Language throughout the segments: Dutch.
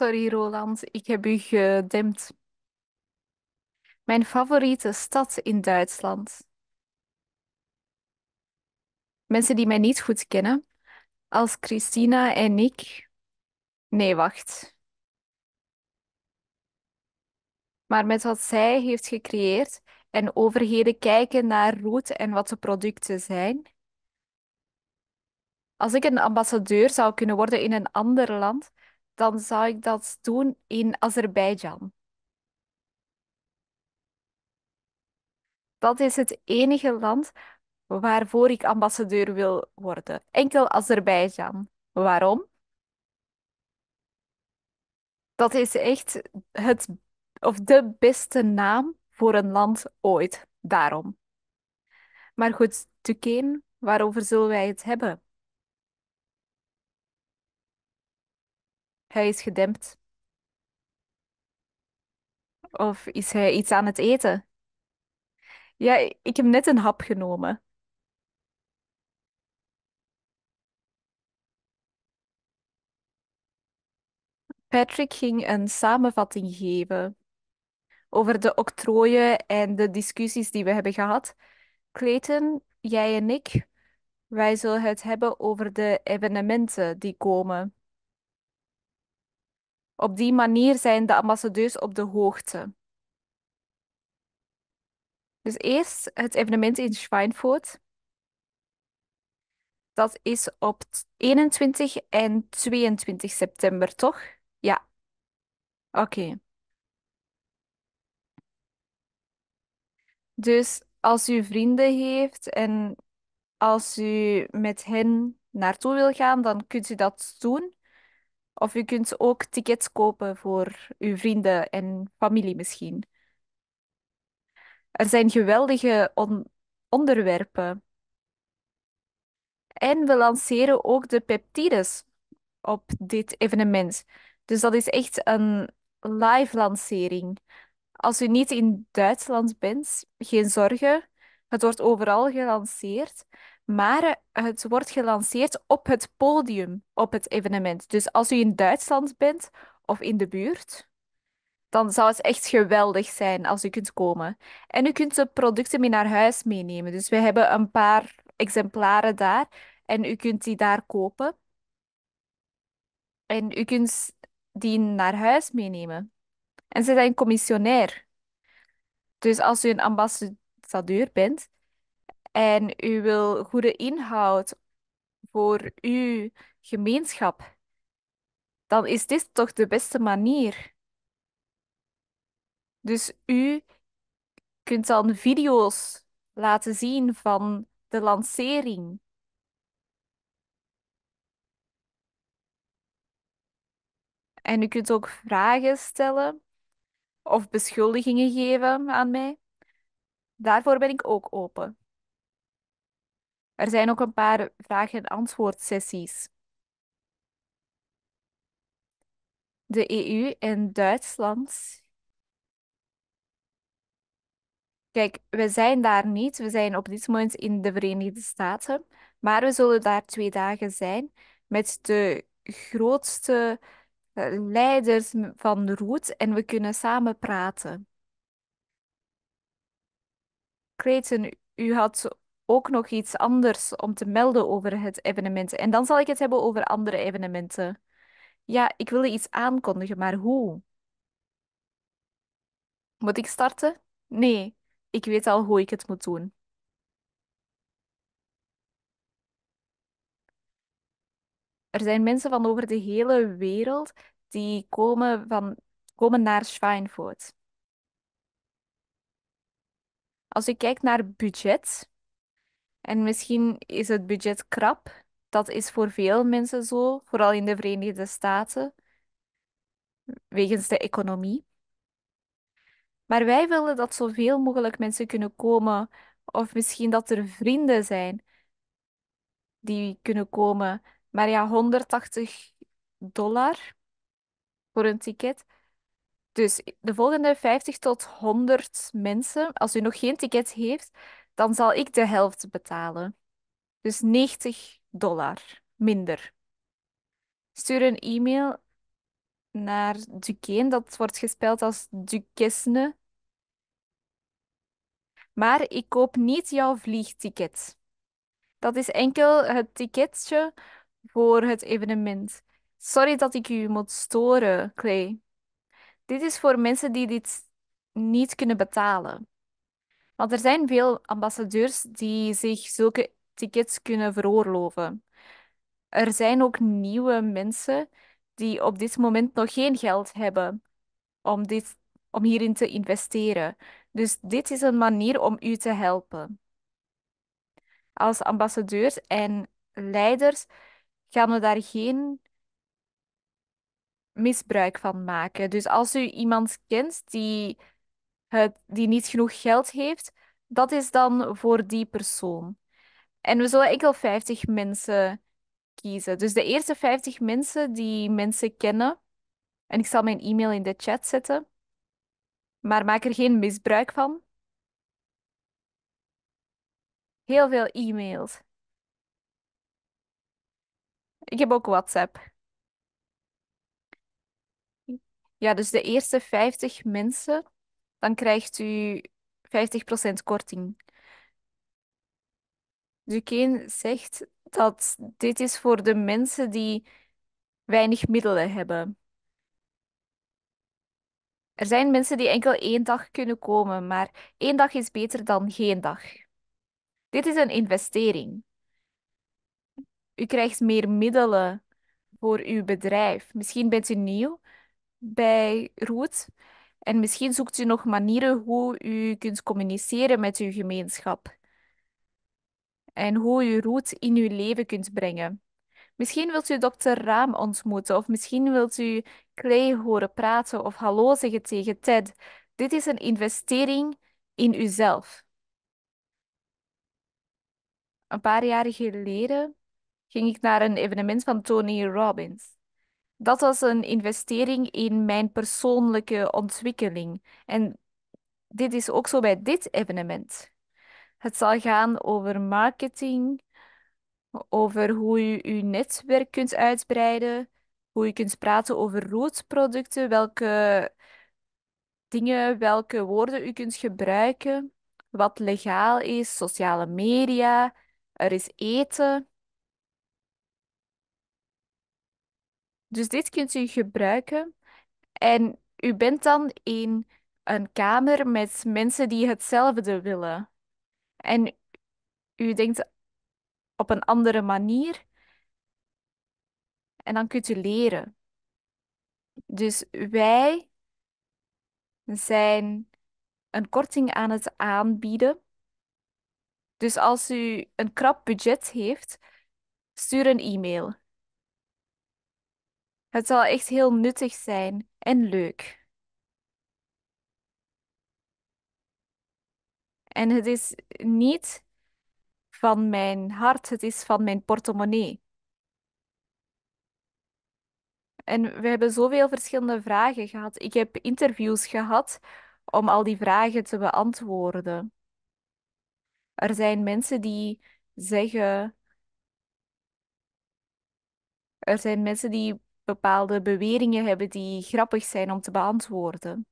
Sorry Roland, ik heb u gedempt. Mijn favoriete stad in Duitsland. Mensen die mij niet goed kennen, als Christina en ik. Nee, wacht. Maar met wat zij heeft gecreëerd en overheden kijken naar roet en wat de producten zijn. Als ik een ambassadeur zou kunnen worden in een ander land, dan zou ik dat doen in Azerbeidzjan. Dat is het enige land waarvoor ik ambassadeur wil worden. Enkel Azerbeidzjan. Waarom? Dat is echt het, of de beste naam voor een land ooit. Daarom. Maar goed, Tukeen, waarover zullen wij het hebben? Hij is gedempt. Of is hij iets aan het eten? Ja, ik heb net een hap genomen. Patrick ging een samenvatting geven over de octrooien en de discussies die we hebben gehad. Clayton, jij en ik, wij zullen het hebben over de evenementen die komen. Op die manier zijn de ambassadeurs op de hoogte. Dus eerst het evenement in Schweinfurt. Dat is op 21 en 22 september, toch? Ja. Oké. Dus als u vrienden heeft en als u met hen naartoe wil gaan, dan kunt u dat doen. Of u kunt ook tickets kopen voor uw vrienden en familie misschien. Er zijn geweldige onderwerpen. En we lanceren ook de peptides op dit evenement. Dus dat is echt een live lancering. Als u niet in Duitsland bent, geen zorgen. Het wordt overal gelanceerd. Maar eh, het wordt gelanceerd op het podium op het evenement. Dus als u in Duitsland bent of in de buurt, dan zou het echt geweldig zijn als u kunt komen. En u kunt de producten mee naar huis meenemen. Dus we hebben een paar exemplaren daar en u kunt die daar kopen. En u kunt die naar huis meenemen. En ze zijn commissionair. Dus als u een ambassadeur bent, en u wil goede inhoud voor uw gemeenschap, dan is dit toch de beste manier. Dus u kunt dan video's laten zien van de lancering. En u kunt ook vragen stellen of beschuldigingen geven aan mij. Daarvoor ben ik ook open. Er zijn ook een paar vraag- en sessies. De EU en Duitsland. Kijk, we zijn daar niet. We zijn op dit moment in de Verenigde Staten. Maar we zullen daar twee dagen zijn met de grootste eh, leiders van de route en we kunnen samen praten. Creten, u had ook nog iets anders om te melden over het evenement. En dan zal ik het hebben over andere evenementen. Ja, ik wilde iets aankondigen, maar hoe? Moet ik starten? Nee, ik weet al hoe ik het moet doen. Er zijn mensen van over de hele wereld die komen, van, komen naar Schweinfurt. Als ik kijkt naar budget, en misschien is het budget krap. Dat is voor veel mensen zo, vooral in de Verenigde Staten, wegens de economie. Maar wij willen dat zoveel mogelijk mensen kunnen komen, of misschien dat er vrienden zijn die kunnen komen. Maar ja, 180 dollar voor een ticket. Dus de volgende 50 tot 100 mensen, als u nog geen ticket heeft, dan zal ik de helft betalen. Dus 90 dollar minder. Stuur een e-mail naar Duquesne, dat wordt gespeld als Duquesne. Maar ik koop niet jouw vliegticket. Dat is enkel het ticketje voor het evenement. Sorry dat ik u moet storen, Clay. Dit is voor mensen die dit niet kunnen betalen. Want er zijn veel ambassadeurs die zich zulke tickets kunnen veroorloven. Er zijn ook nieuwe mensen die op dit moment nog geen geld hebben om, dit, om hierin te investeren. Dus dit is een manier om u te helpen. Als ambassadeurs en leiders gaan we daar geen misbruik van maken. Dus als u iemand kent die die niet genoeg geld heeft, dat is dan voor die persoon. En we zullen enkel 50 mensen kiezen. Dus de eerste 50 mensen die mensen kennen, en ik zal mijn e-mail in de chat zetten, maar maak er geen misbruik van. Heel veel e-mails. Ik heb ook WhatsApp. Ja, dus de eerste 50 mensen dan krijgt u 50% korting. Duquesne zegt dat dit is voor de mensen die weinig middelen hebben. Er zijn mensen die enkel één dag kunnen komen, maar één dag is beter dan geen dag. Dit is een investering. U krijgt meer middelen voor uw bedrijf. Misschien bent u nieuw bij Roots, en misschien zoekt u nog manieren hoe u kunt communiceren met uw gemeenschap. En hoe u roet in uw leven kunt brengen. Misschien wilt u dokter Raam ontmoeten of misschien wilt u Clay horen praten of hallo zeggen tegen Ted. Dit is een investering in uzelf. Een paar jaar geleden ging ik naar een evenement van Tony Robbins dat was een investering in mijn persoonlijke ontwikkeling. En dit is ook zo bij dit evenement. Het zal gaan over marketing, over hoe je je netwerk kunt uitbreiden, hoe je kunt praten over roodproducten, welke dingen, welke woorden u kunt gebruiken, wat legaal is, sociale media, er is eten. Dus dit kunt u gebruiken. En u bent dan in een kamer met mensen die hetzelfde willen. En u denkt op een andere manier. En dan kunt u leren. Dus wij zijn een korting aan het aanbieden. Dus als u een krap budget heeft, stuur een e-mail. Het zal echt heel nuttig zijn en leuk. En het is niet van mijn hart, het is van mijn portemonnee. En we hebben zoveel verschillende vragen gehad. Ik heb interviews gehad om al die vragen te beantwoorden. Er zijn mensen die zeggen. Er zijn mensen die bepaalde beweringen hebben die grappig zijn om te beantwoorden.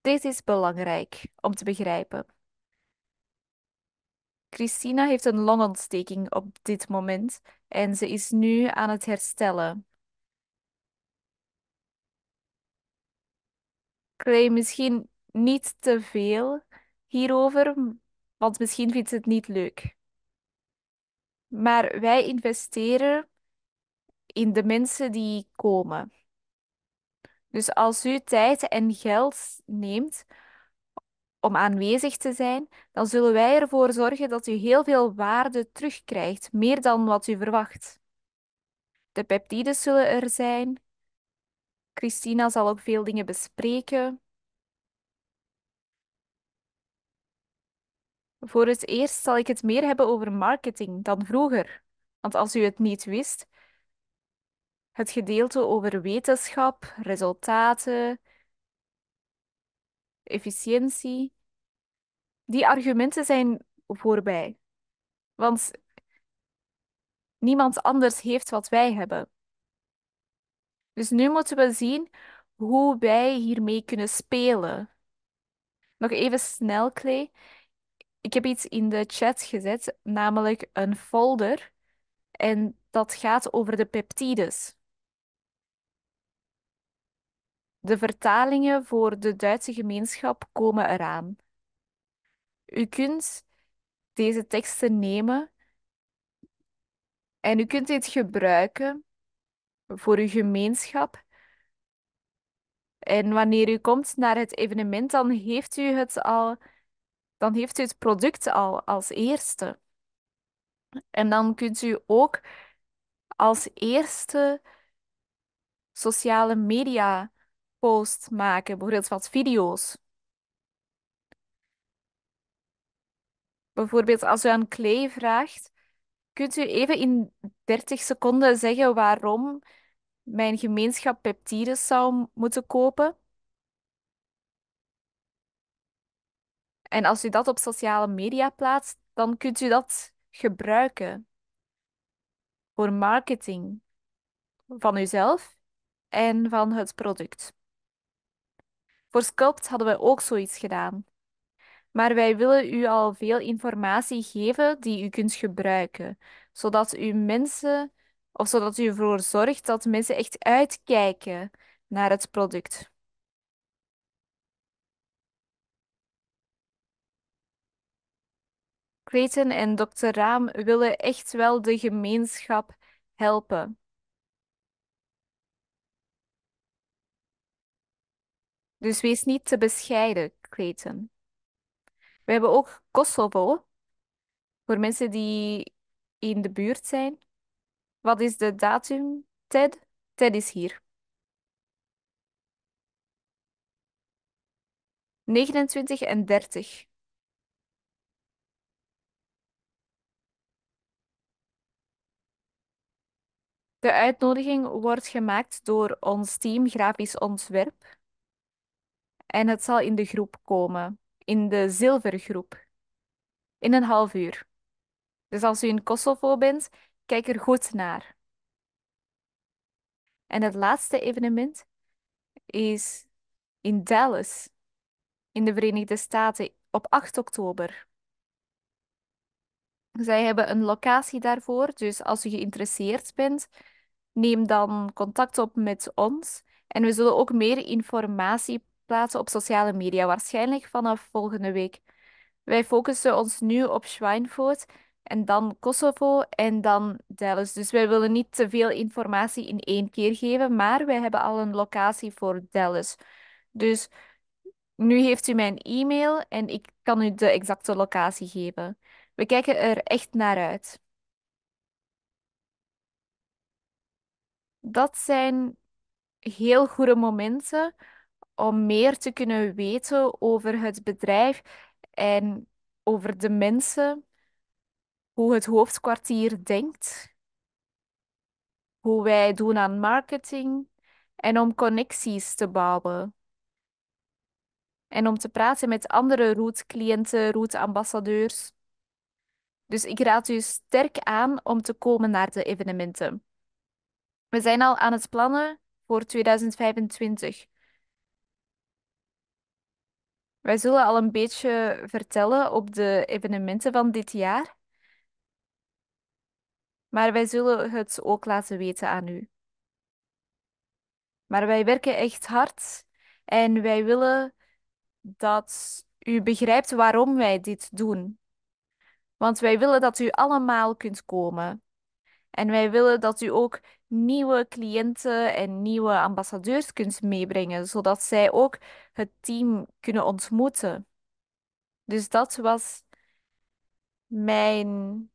Dit is belangrijk om te begrijpen. Christina heeft een longontsteking op dit moment en ze is nu aan het herstellen. krijg misschien niet te veel hierover, want misschien vindt ze het niet leuk. Maar wij investeren in de mensen die komen. Dus als u tijd en geld neemt om aanwezig te zijn, dan zullen wij ervoor zorgen dat u heel veel waarde terugkrijgt, meer dan wat u verwacht. De peptides zullen er zijn. Christina zal ook veel dingen bespreken. Voor het eerst zal ik het meer hebben over marketing dan vroeger. Want als u het niet wist, het gedeelte over wetenschap, resultaten, efficiëntie, die argumenten zijn voorbij. Want niemand anders heeft wat wij hebben. Dus nu moeten we zien hoe wij hiermee kunnen spelen. Nog even snel, Clay ik heb iets in de chat gezet, namelijk een folder. En dat gaat over de peptides. De vertalingen voor de Duitse gemeenschap komen eraan. U kunt deze teksten nemen en u kunt dit gebruiken voor uw gemeenschap. En wanneer u komt naar het evenement, dan heeft u het al dan heeft u het product al als eerste. En dan kunt u ook als eerste sociale media post maken, bijvoorbeeld wat video's. Bijvoorbeeld als u aan Clay vraagt, kunt u even in 30 seconden zeggen waarom mijn gemeenschap peptides zou moeten kopen? En als u dat op sociale media plaatst, dan kunt u dat gebruiken voor marketing van uzelf en van het product. Voor Sculpt hadden we ook zoiets gedaan. Maar wij willen u al veel informatie geven die u kunt gebruiken, zodat u mensen of zodat u ervoor zorgt dat mensen echt uitkijken naar het product. Kweten en dokter Raam willen echt wel de gemeenschap helpen. Dus wees niet te bescheiden, Kweten. We hebben ook Kosovo. Voor mensen die in de buurt zijn. Wat is de datum, Ted? Ted is hier. 29 en 30. De uitnodiging wordt gemaakt door ons team grafisch ontwerp en het zal in de groep komen, in de zilvergroep, in een half uur. Dus als u in Kosovo bent, kijk er goed naar. En het laatste evenement is in Dallas, in de Verenigde Staten, op 8 oktober. Zij hebben een locatie daarvoor, dus als u geïnteresseerd bent, neem dan contact op met ons. En we zullen ook meer informatie plaatsen op sociale media, waarschijnlijk vanaf volgende week. Wij focussen ons nu op Schweinfurt en dan Kosovo en dan Dallas. Dus wij willen niet te veel informatie in één keer geven, maar wij hebben al een locatie voor Dallas. Dus nu heeft u mijn e-mail en ik kan u de exacte locatie geven. We kijken er echt naar uit. Dat zijn heel goede momenten om meer te kunnen weten over het bedrijf en over de mensen, hoe het hoofdkwartier denkt, hoe wij doen aan marketing en om connecties te bouwen. En om te praten met andere route-cliënten, route-ambassadeurs. Dus ik raad u sterk aan om te komen naar de evenementen. We zijn al aan het plannen voor 2025. Wij zullen al een beetje vertellen op de evenementen van dit jaar. Maar wij zullen het ook laten weten aan u. Maar wij werken echt hard en wij willen dat u begrijpt waarom wij dit doen. Want wij willen dat u allemaal kunt komen. En wij willen dat u ook nieuwe cliënten en nieuwe ambassadeurs kunt meebrengen, zodat zij ook het team kunnen ontmoeten. Dus dat was mijn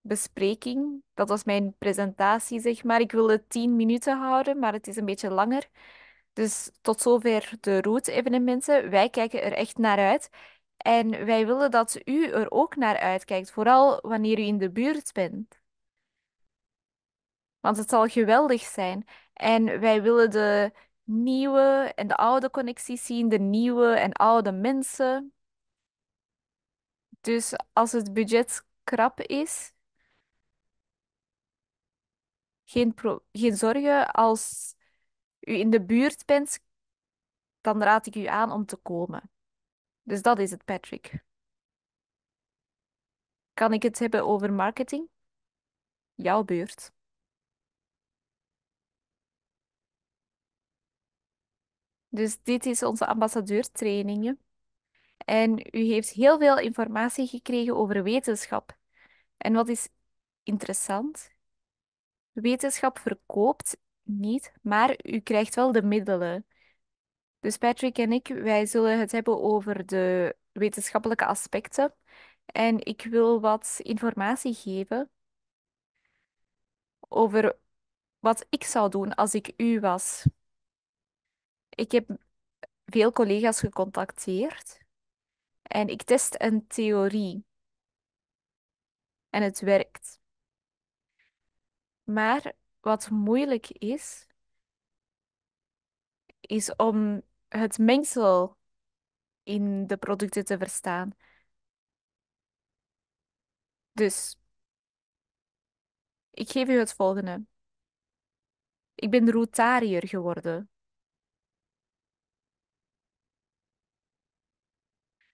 bespreking. Dat was mijn presentatie, zeg maar. Ik wilde tien minuten houden, maar het is een beetje langer. Dus tot zover de route-evenementen. Wij kijken er echt naar uit. En wij willen dat u er ook naar uitkijkt, vooral wanneer u in de buurt bent. Want het zal geweldig zijn. En wij willen de nieuwe en de oude connecties zien, de nieuwe en oude mensen. Dus als het budget krap is, geen, geen zorgen. Als u in de buurt bent, dan raad ik u aan om te komen. Dus dat is het, Patrick. Kan ik het hebben over marketing? Jouw beurt. Dus dit is onze ambassadeurtrainingen. En u heeft heel veel informatie gekregen over wetenschap. En wat is interessant? Wetenschap verkoopt niet, maar u krijgt wel de middelen. Dus Patrick en ik, wij zullen het hebben over de wetenschappelijke aspecten. En ik wil wat informatie geven over wat ik zou doen als ik u was. Ik heb veel collega's gecontacteerd en ik test een theorie. En het werkt. Maar wat moeilijk is, is om het mengsel in de producten te verstaan. Dus, ik geef u het volgende. Ik ben Rotariër geworden.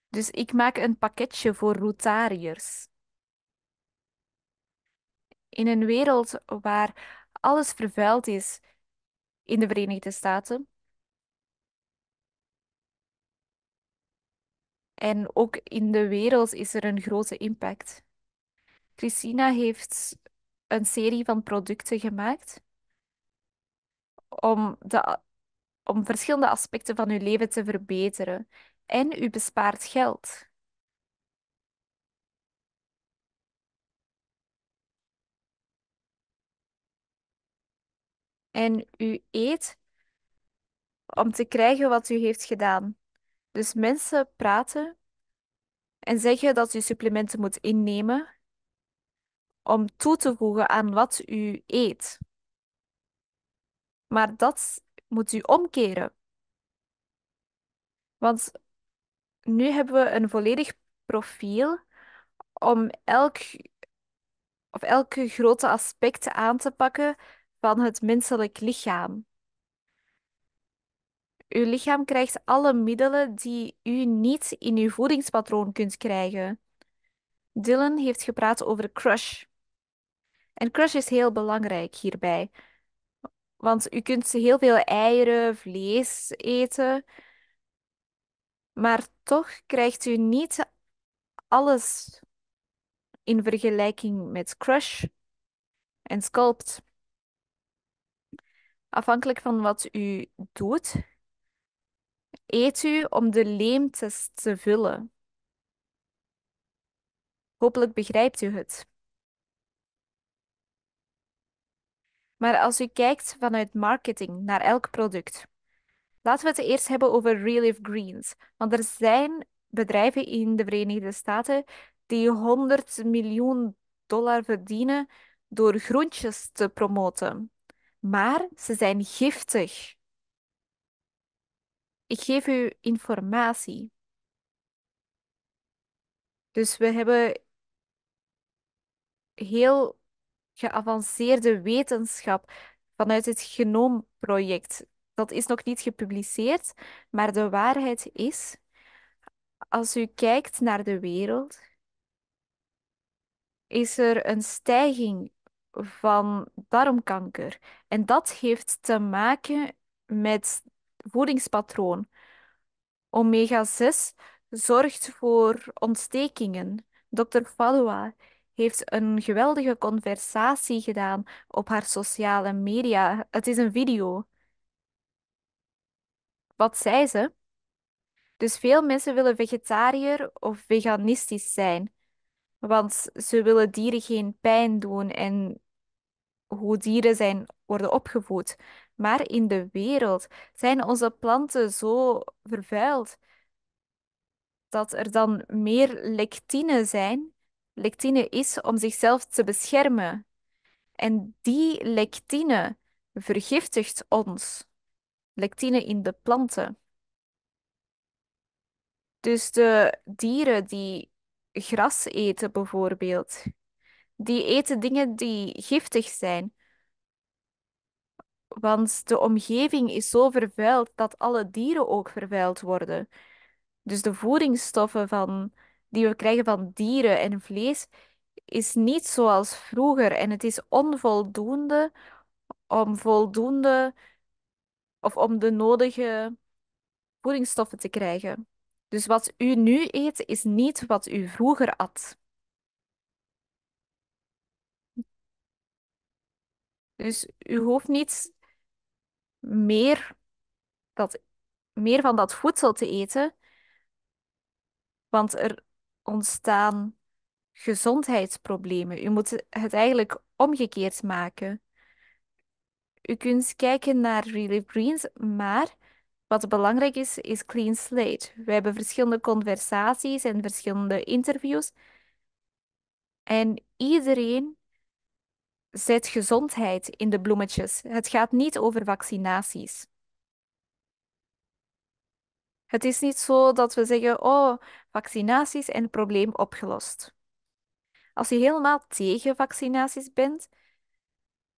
Dus ik maak een pakketje voor Rotariërs. In een wereld waar alles vervuild is in de Verenigde Staten, En ook in de wereld is er een grote impact. Christina heeft een serie van producten gemaakt om, de, om verschillende aspecten van uw leven te verbeteren. En u bespaart geld. En u eet om te krijgen wat u heeft gedaan. Dus mensen praten en zeggen dat u supplementen moet innemen om toe te voegen aan wat u eet. Maar dat moet u omkeren. Want nu hebben we een volledig profiel om elk, of elke grote aspect aan te pakken van het menselijk lichaam. Uw lichaam krijgt alle middelen die u niet in uw voedingspatroon kunt krijgen. Dylan heeft gepraat over crush. En crush is heel belangrijk hierbij. Want u kunt heel veel eieren, vlees eten. Maar toch krijgt u niet alles in vergelijking met crush en sculpt. Afhankelijk van wat u doet, Eet u om de leemtes te vullen. Hopelijk begrijpt u het. Maar als u kijkt vanuit marketing naar elk product, laten we het eerst hebben over Relief Greens. Want er zijn bedrijven in de Verenigde Staten die 100 miljoen dollar verdienen door groentjes te promoten. Maar ze zijn giftig. Ik geef u informatie. Dus we hebben heel geavanceerde wetenschap vanuit het genoomproject. Dat is nog niet gepubliceerd, maar de waarheid is, als u kijkt naar de wereld, is er een stijging van darmkanker. En dat heeft te maken met voedingspatroon. Omega-6 zorgt voor ontstekingen. Dr. Fadoua heeft een geweldige conversatie gedaan op haar sociale media. Het is een video. Wat zei ze? Dus veel mensen willen vegetariër of veganistisch zijn, want ze willen dieren geen pijn doen en hoe dieren zijn worden opgevoed. Maar in de wereld zijn onze planten zo vervuild dat er dan meer lectine zijn. Lectine is om zichzelf te beschermen. En die lectine vergiftigt ons. Lectine in de planten. Dus de dieren die gras eten bijvoorbeeld, die eten dingen die giftig zijn. Want de omgeving is zo vervuild dat alle dieren ook vervuild worden. Dus de voedingsstoffen van, die we krijgen van dieren en vlees is niet zoals vroeger. En het is onvoldoende om voldoende of om de nodige voedingsstoffen te krijgen. Dus wat u nu eet is niet wat u vroeger at. Dus u hoeft niet meer, dat, meer van dat voedsel te eten. Want er ontstaan gezondheidsproblemen. U moet het eigenlijk omgekeerd maken. U kunt kijken naar Relief Greens, maar wat belangrijk is, is Clean Slate. We hebben verschillende conversaties en verschillende interviews. En iedereen zet gezondheid in de bloemetjes. Het gaat niet over vaccinaties. Het is niet zo dat we zeggen, oh, vaccinaties en het probleem opgelost. Als je helemaal tegen vaccinaties bent,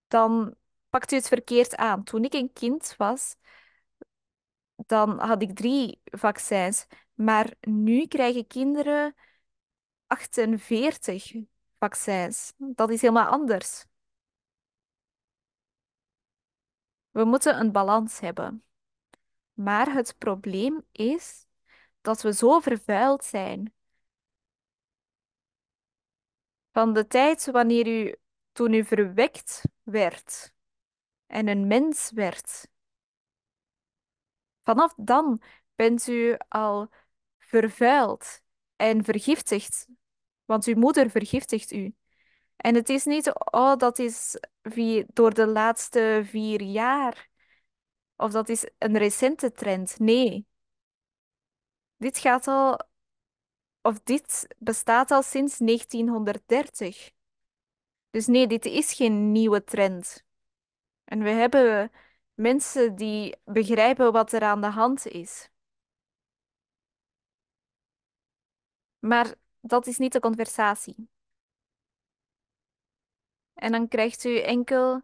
dan pakt u het verkeerd aan. Toen ik een kind was, dan had ik drie vaccins. Maar nu krijgen kinderen 48 vaccins. Dat is helemaal anders. We moeten een balans hebben. Maar het probleem is dat we zo vervuild zijn. Van de tijd wanneer u, toen u verwekt werd en een mens werd. Vanaf dan bent u al vervuild en vergiftigd, want uw moeder vergiftigt u. En het is niet, oh, dat is via door de laatste vier jaar. Of dat is een recente trend. Nee. Dit gaat al, of dit bestaat al sinds 1930. Dus nee, dit is geen nieuwe trend. En we hebben mensen die begrijpen wat er aan de hand is. Maar dat is niet de conversatie. En dan krijgt u enkel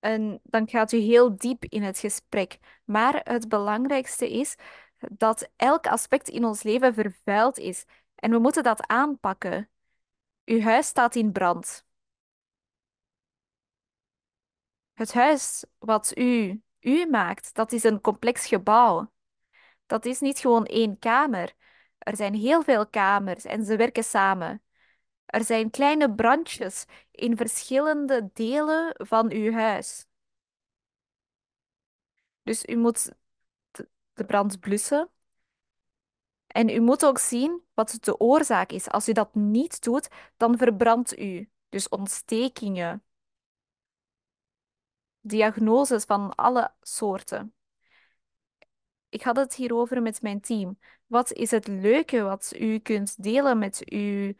een, dan gaat u heel diep in het gesprek. Maar het belangrijkste is dat elk aspect in ons leven vervuild is. En we moeten dat aanpakken. Uw huis staat in brand. Het huis wat u, u maakt, dat is een complex gebouw. Dat is niet gewoon één kamer. Er zijn heel veel kamers en ze werken samen. Er zijn kleine brandjes in verschillende delen van uw huis. Dus u moet de brand blussen. En u moet ook zien wat de oorzaak is. Als u dat niet doet, dan verbrandt u. Dus ontstekingen. Diagnoses van alle soorten. Ik had het hierover met mijn team. Wat is het leuke wat u kunt delen met uw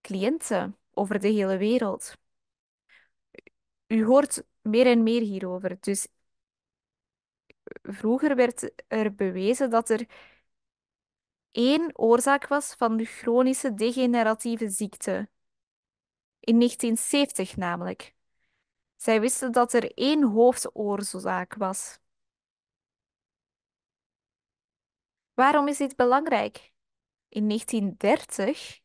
cliënten over de hele wereld. U hoort meer en meer hierover. Dus vroeger werd er bewezen dat er één oorzaak was van de chronische degeneratieve ziekte. In 1970 namelijk. Zij wisten dat er één hoofdoorzaak was. Waarom is dit belangrijk? In 1930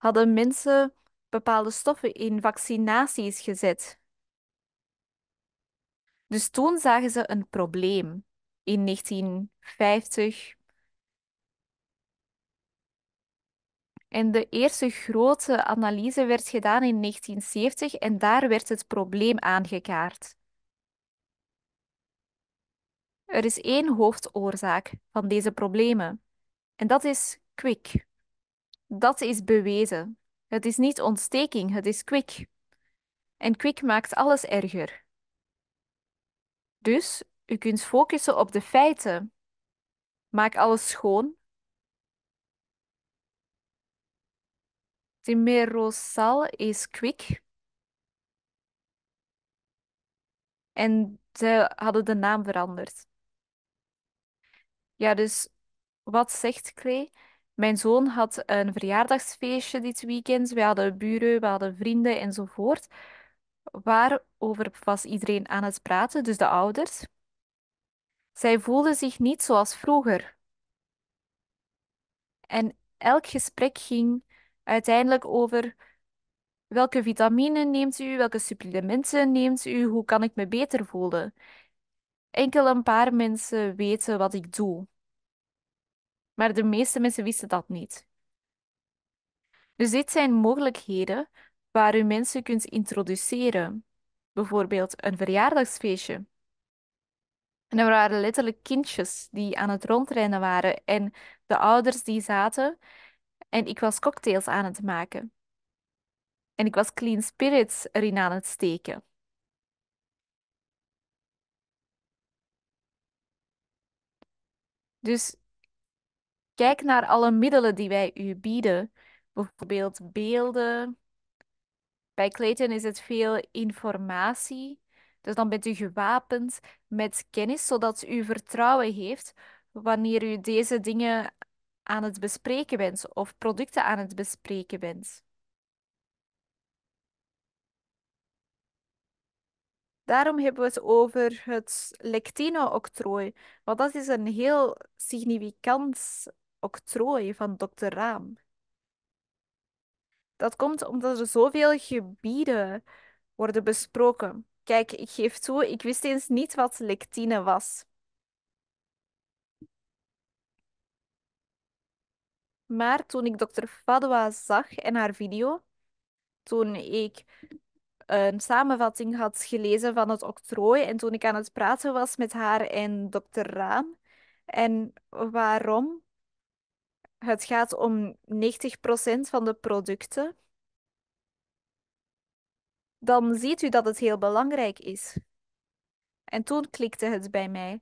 hadden mensen bepaalde stoffen in vaccinaties gezet. Dus toen zagen ze een probleem in 1950. En de eerste grote analyse werd gedaan in 1970 en daar werd het probleem aangekaart. Er is één hoofdoorzaak van deze problemen en dat is kwik. Dat is bewezen. Het is niet ontsteking, het is kwik. En kwik maakt alles erger. Dus u kunt focussen op de feiten. Maak alles schoon. Timerosal is kwik. En ze hadden de naam veranderd. Ja, dus wat zegt Klee? Mijn zoon had een verjaardagsfeestje dit weekend. We hadden buren, we hadden vrienden enzovoort. Waarover was iedereen aan het praten, dus de ouders? Zij voelden zich niet zoals vroeger. En elk gesprek ging uiteindelijk over welke vitamine neemt u, welke supplementen neemt u, hoe kan ik me beter voelen. Enkel een paar mensen weten wat ik doe maar de meeste mensen wisten dat niet. Dus dit zijn mogelijkheden waar u mensen kunt introduceren. Bijvoorbeeld een verjaardagsfeestje. En er waren letterlijk kindjes die aan het rondrennen waren en de ouders die zaten en ik was cocktails aan het maken. En ik was clean spirits erin aan het steken. Dus kijk naar alle middelen die wij u bieden. Bijvoorbeeld beelden. Bij Clayton is het veel informatie. Dus dan bent u gewapend met kennis, zodat u vertrouwen heeft wanneer u deze dingen aan het bespreken bent of producten aan het bespreken bent. Daarom hebben we het over het lectino-octrooi, want dat is een heel significant octrooi van Dr. Raam. Dat komt omdat er zoveel gebieden worden besproken. Kijk, ik geef toe, ik wist eens niet wat lectine was. Maar toen ik dokter Fadwa zag in haar video, toen ik een samenvatting had gelezen van het octrooi en toen ik aan het praten was met haar en dokter Raam en waarom het gaat om 90% van de producten. Dan ziet u dat het heel belangrijk is. En toen klikte het bij mij.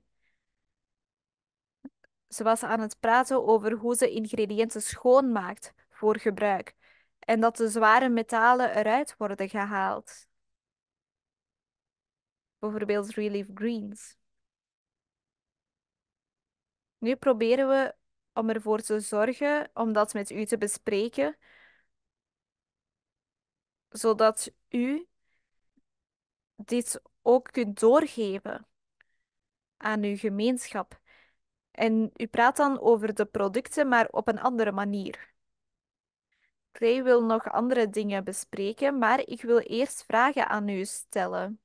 Ze was aan het praten over hoe ze ingrediënten schoonmaakt voor gebruik en dat de zware metalen eruit worden gehaald. Bijvoorbeeld Relief Greens. Nu proberen we om ervoor te zorgen om dat met u te bespreken, zodat u dit ook kunt doorgeven aan uw gemeenschap. En u praat dan over de producten, maar op een andere manier. Clay wil nog andere dingen bespreken, maar ik wil eerst vragen aan u stellen.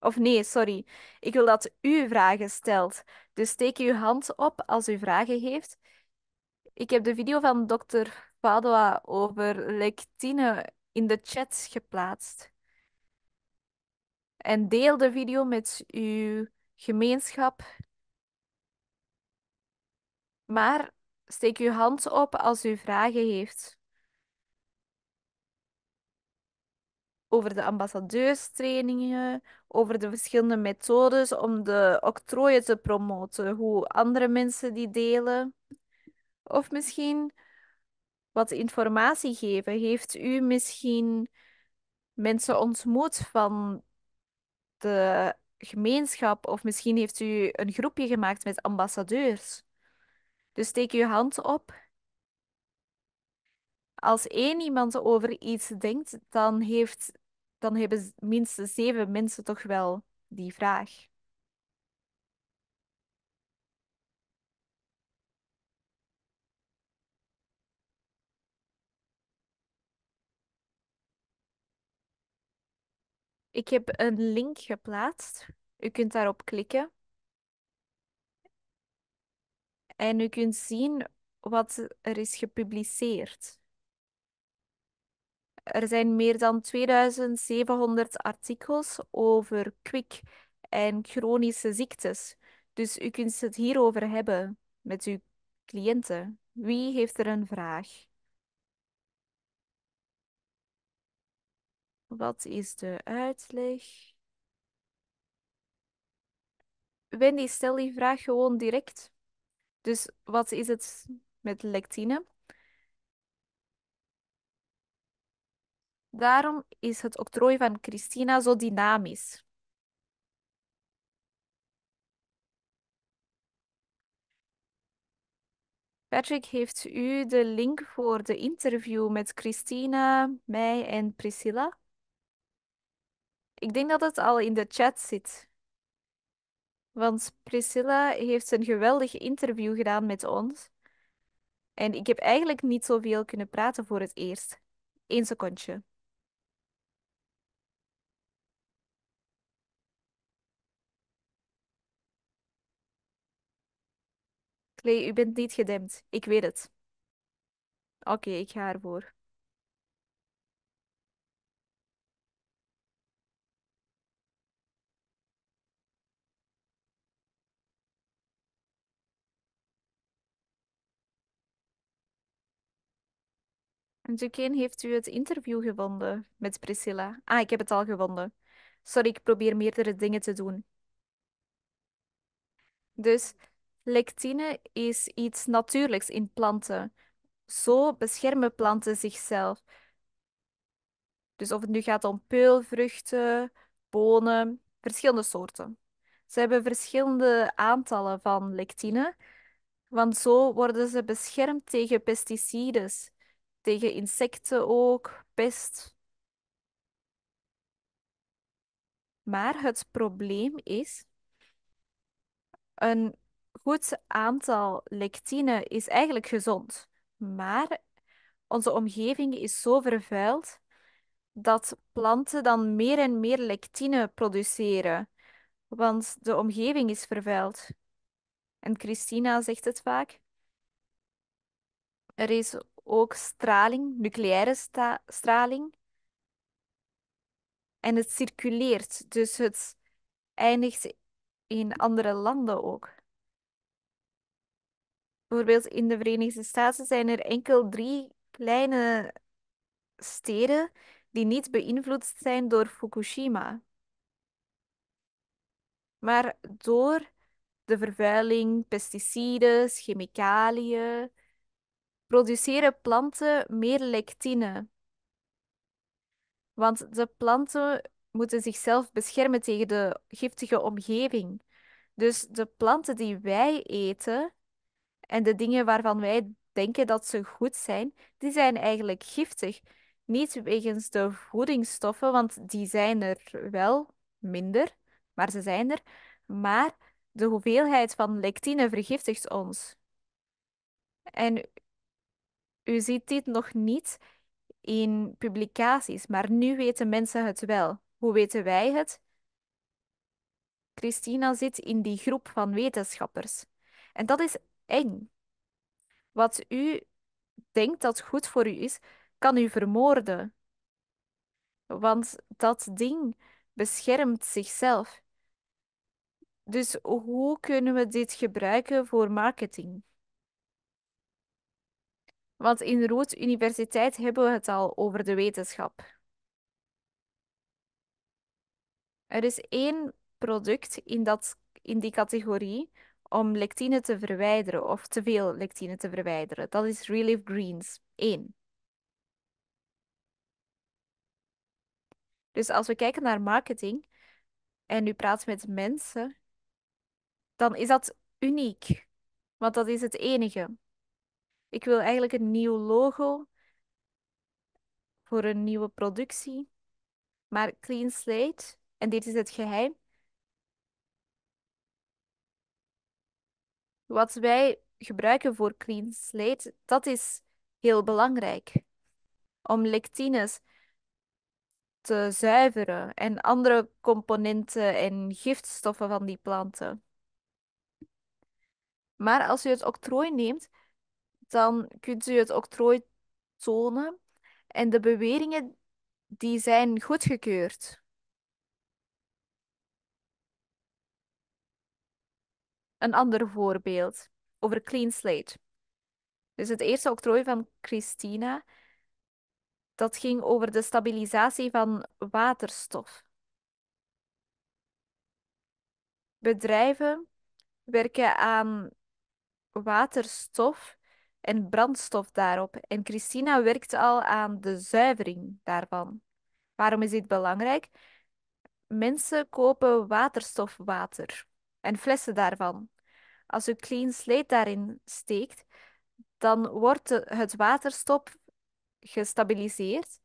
Of nee, sorry. Ik wil dat u vragen stelt. Dus steek uw hand op als u vragen heeft ik heb de video van dokter Padua over lectine in de chat geplaatst. En deel de video met uw gemeenschap. Maar steek uw hand op als u vragen heeft. Over de ambassadeurstrainingen, over de verschillende methodes om de octrooien te promoten, hoe andere mensen die delen. Of misschien wat informatie geven. Heeft u misschien mensen ontmoet van de gemeenschap? Of misschien heeft u een groepje gemaakt met ambassadeurs? Dus steek uw hand op. Als één iemand over iets denkt, dan, heeft, dan hebben minstens zeven mensen toch wel die vraag. Ik heb een link geplaatst. U kunt daarop klikken. En u kunt zien wat er is gepubliceerd. Er zijn meer dan 2700 artikels over kwik en chronische ziektes. Dus u kunt het hierover hebben met uw cliënten. Wie heeft er een vraag? Wat is de uitleg? Wendy, stel die vraag gewoon direct. Dus wat is het met lectine? Daarom is het octrooi van Christina zo dynamisch. Patrick, heeft u de link voor de interview met Christina, mij en Priscilla? Ik denk dat het al in de chat zit. Want Priscilla heeft een geweldig interview gedaan met ons. En ik heb eigenlijk niet zoveel kunnen praten voor het eerst. Eén secondje. Klee, u bent niet gedempt. Ik weet het. Oké, ik ga ervoor. Duquesne, heeft u het interview gevonden met Priscilla? Ah, ik heb het al gevonden. Sorry, ik probeer meerdere dingen te doen. Dus lectine is iets natuurlijks in planten. Zo beschermen planten zichzelf. Dus of het nu gaat om peulvruchten, bonen, verschillende soorten. Ze hebben verschillende aantallen van lectine, want zo worden ze beschermd tegen pesticiden tegen insecten ook, pest. Maar het probleem is, een goed aantal lectine is eigenlijk gezond, maar onze omgeving is zo vervuild dat planten dan meer en meer lectine produceren, want de omgeving is vervuild. En Christina zegt het vaak. Er is ook straling, nucleaire straling. En het circuleert, dus het eindigt in andere landen ook. Bijvoorbeeld in de Verenigde Staten zijn er enkel drie kleine steden die niet beïnvloed zijn door Fukushima. Maar door de vervuiling, pesticiden, chemicaliën, produceren planten meer lectine. Want de planten moeten zichzelf beschermen tegen de giftige omgeving. Dus de planten die wij eten en de dingen waarvan wij denken dat ze goed zijn, die zijn eigenlijk giftig. Niet wegens de voedingsstoffen, want die zijn er wel minder, maar ze zijn er. Maar de hoeveelheid van lectine vergiftigt ons. En u ziet dit nog niet in publicaties, maar nu weten mensen het wel. Hoe weten wij het? Christina zit in die groep van wetenschappers. En dat is eng. Wat u denkt dat goed voor u is, kan u vermoorden. Want dat ding beschermt zichzelf. Dus hoe kunnen we dit gebruiken voor marketing? Want in Rood Universiteit hebben we het al over de wetenschap. Er is één product in, dat, in die categorie om lectine te verwijderen of te veel lectine te verwijderen. Dat is Relief Greens 1. Dus als we kijken naar marketing en u praat met mensen, dan is dat uniek, want dat is het enige. Ik wil eigenlijk een nieuw logo voor een nieuwe productie. Maar clean slate, en dit is het geheim. Wat wij gebruiken voor clean slate, dat is heel belangrijk. Om lectines te zuiveren en andere componenten en giftstoffen van die planten. Maar als je het octrooi neemt, dan kunt u het octrooi tonen. En de beweringen die zijn goedgekeurd. Een ander voorbeeld over Clean Slate. Dus het eerste octrooi van Christina, dat ging over de stabilisatie van waterstof. Bedrijven werken aan waterstof en brandstof daarop. En Christina werkt al aan de zuivering daarvan. Waarom is dit belangrijk? Mensen kopen waterstofwater en flessen daarvan. Als u clean slate daarin steekt, dan wordt het waterstof gestabiliseerd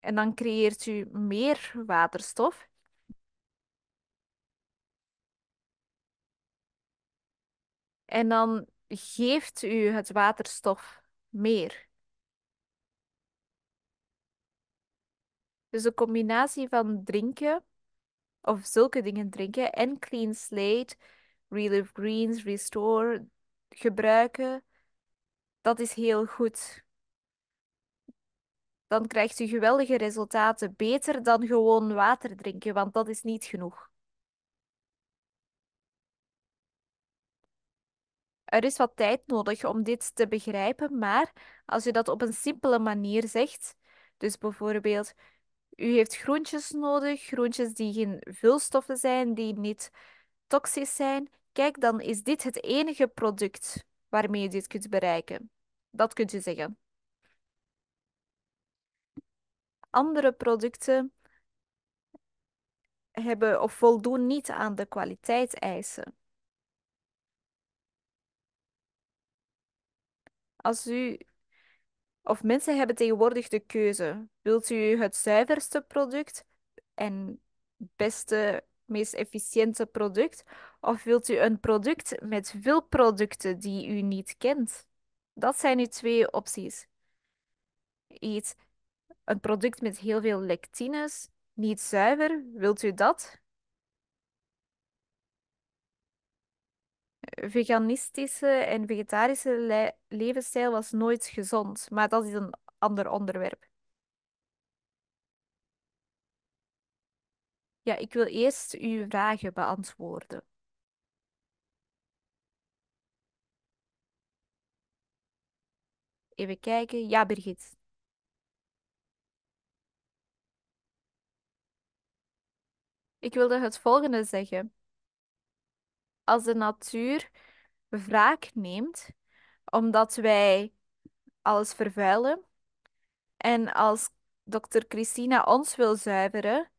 en dan creëert u meer waterstof. En dan geeft u het waterstof meer. Dus de combinatie van drinken, of zulke dingen drinken, en clean slate, relive greens, restore, gebruiken, dat is heel goed. Dan krijgt u geweldige resultaten, beter dan gewoon water drinken, want dat is niet genoeg. Er is wat tijd nodig om dit te begrijpen, maar als je dat op een simpele manier zegt, dus bijvoorbeeld, u heeft groentjes nodig, groentjes die geen vulstoffen zijn, die niet toxisch zijn, kijk, dan is dit het enige product waarmee je dit kunt bereiken. Dat kunt u zeggen. Andere producten hebben of voldoen niet aan de kwaliteitseisen. Als u, of mensen hebben tegenwoordig de keuze. Wilt u het zuiverste product en beste, meest efficiënte product? Of wilt u een product met veel producten die u niet kent? Dat zijn uw twee opties. Eet een product met heel veel lectines, niet zuiver, wilt u dat? veganistische en vegetarische levensstijl was nooit gezond, maar dat is een ander onderwerp. Ja, ik wil eerst uw vragen beantwoorden. Even kijken. Ja, Birgit. Ik wilde het volgende zeggen als de natuur wraak neemt, omdat wij alles vervuilen. En als dokter Christina ons wil zuiveren,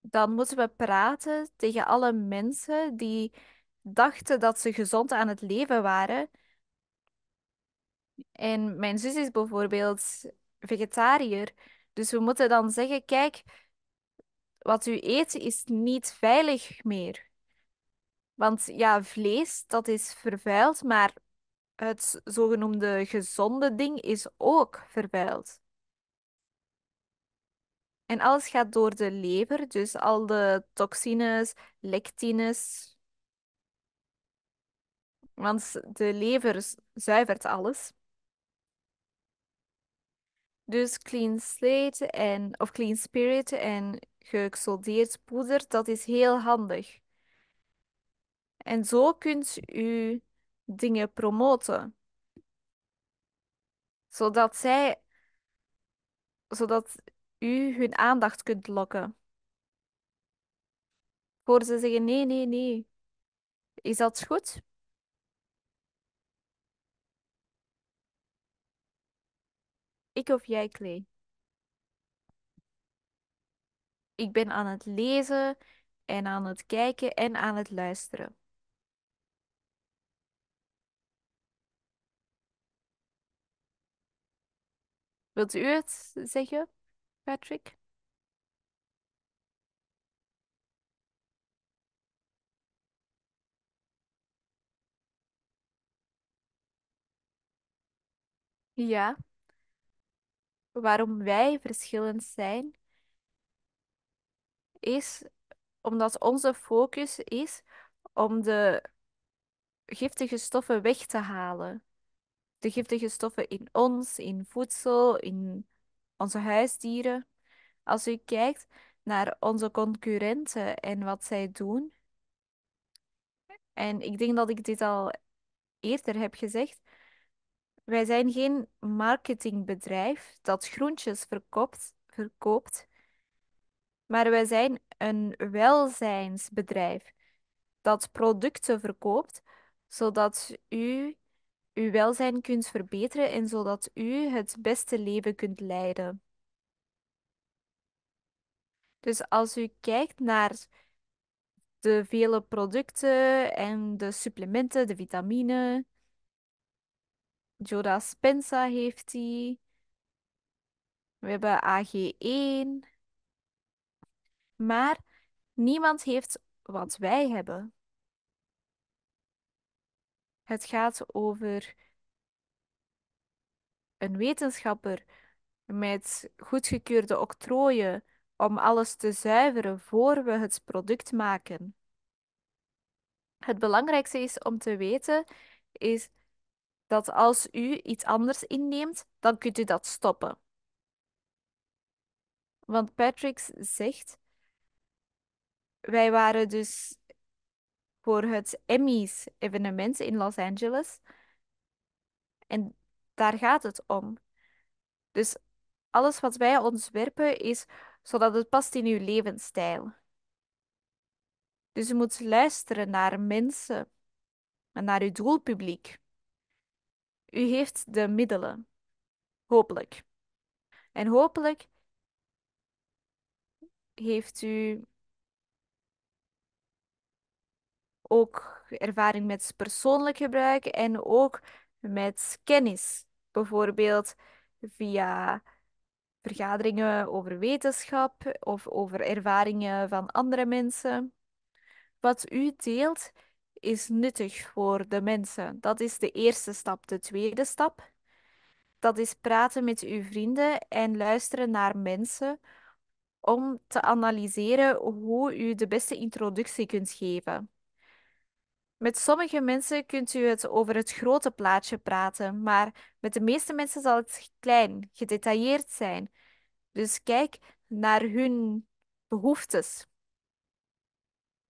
dan moeten we praten tegen alle mensen die dachten dat ze gezond aan het leven waren. En mijn zus is bijvoorbeeld vegetariër. Dus we moeten dan zeggen: kijk, wat u eet is niet veilig meer. Want ja, vlees, dat is vervuild, maar het zogenoemde gezonde ding is ook vervuild. En alles gaat door de lever, dus al de toxines, lectines. Want de lever zuivert alles. Dus clean slate en, of clean spirit en geëxodeerd poeder, dat is heel handig. En zo kunt u dingen promoten. Zodat zij, zodat u hun aandacht kunt lokken. Voor ze zeggen: nee, nee, nee. Is dat goed? Ik of jij, Clay. Ik ben aan het lezen en aan het kijken en aan het luisteren. Wilt u het zeggen, Patrick? Ja, waarom wij verschillend zijn, is omdat onze focus is om de giftige stoffen weg te halen de giftige stoffen in ons, in voedsel, in onze huisdieren. Als u kijkt naar onze concurrenten en wat zij doen. En ik denk dat ik dit al eerder heb gezegd. Wij zijn geen marketingbedrijf dat groentjes verkoopt, verkoopt maar wij zijn een welzijnsbedrijf dat producten verkoopt, zodat u uw welzijn kunt verbeteren en zodat u het beste leven kunt leiden. Dus als u kijkt naar de vele producten en de supplementen, de vitamine, Joda Spensa heeft die. We hebben AG1. Maar niemand heeft wat wij hebben. Het gaat over een wetenschapper met goedgekeurde octrooien om alles te zuiveren voor we het product maken. Het belangrijkste is om te weten is dat als u iets anders inneemt, dan kunt u dat stoppen. Want Patrick zegt, wij waren dus voor het Emmys-evenement in Los Angeles. En daar gaat het om. Dus alles wat wij ontwerpen is zodat het past in uw levensstijl. Dus u moet luisteren naar mensen en naar uw doelpubliek. U heeft de middelen, hopelijk. En hopelijk heeft u ook ervaring met persoonlijk gebruik en ook met kennis. Bijvoorbeeld via vergaderingen over wetenschap of over ervaringen van andere mensen. Wat u deelt is nuttig voor de mensen. Dat is de eerste stap. De tweede stap, dat is praten met uw vrienden en luisteren naar mensen om te analyseren hoe u de beste introductie kunt geven. Met sommige mensen kunt u het over het grote plaatje praten, maar met de meeste mensen zal het klein, gedetailleerd zijn. Dus kijk naar hun behoeftes.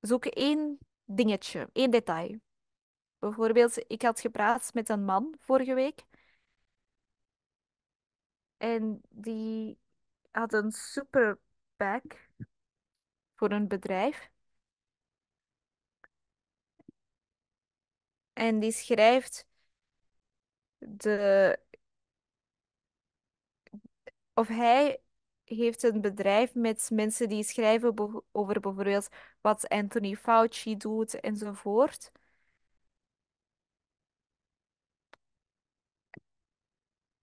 Zoek één dingetje, één detail. Bijvoorbeeld, ik had gepraat met een man vorige week. En die had een superpack voor een bedrijf. En die schrijft de. Of hij heeft een bedrijf met mensen die schrijven over bijvoorbeeld wat Anthony Fauci doet enzovoort.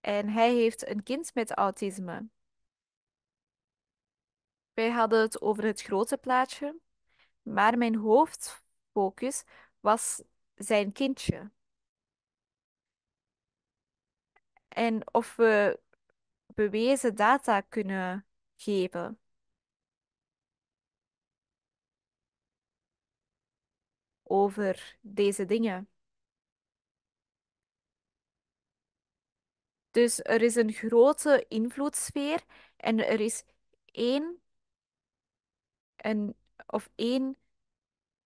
En hij heeft een kind met autisme. Wij hadden het over het grote plaatje, maar mijn hoofdfocus was zijn kindje. En of we bewezen data kunnen geven. Over deze dingen. Dus er is een grote invloedssfeer en er is één, en of één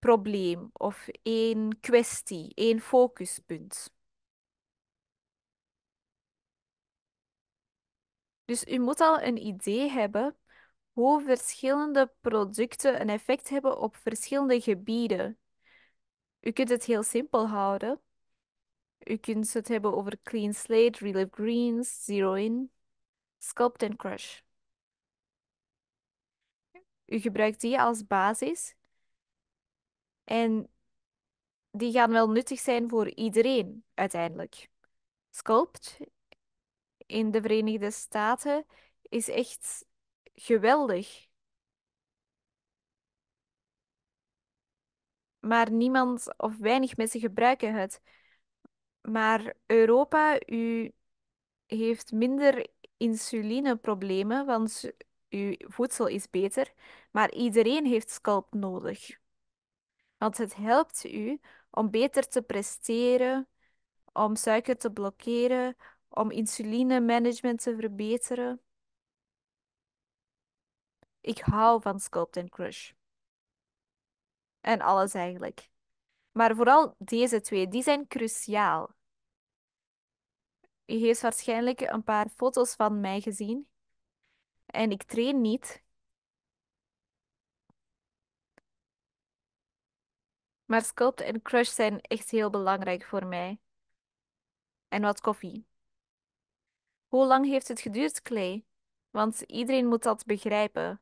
probleem of één kwestie, één focuspunt. Dus u moet al een idee hebben hoe verschillende producten een effect hebben op verschillende gebieden. U kunt het heel simpel houden. U kunt het hebben over Clean Slate, Relive Greens, Zero In, Sculpt and Crush. U gebruikt die als basis en die gaan wel nuttig zijn voor iedereen uiteindelijk. Sculpt in de Verenigde Staten is echt geweldig. Maar niemand of weinig mensen gebruiken het. Maar Europa, u heeft minder insulineproblemen, want uw voedsel is beter. Maar iedereen heeft Sculpt nodig. Want het helpt u om beter te presteren, om suiker te blokkeren, om management te verbeteren. Ik hou van Sculpt and Crush. En alles eigenlijk. Maar vooral deze twee, die zijn cruciaal. U heeft waarschijnlijk een paar foto's van mij gezien. En ik train niet. Maar Sculpt en Crush zijn echt heel belangrijk voor mij. En wat koffie. Hoe lang heeft het geduurd, Clay? Want iedereen moet dat begrijpen.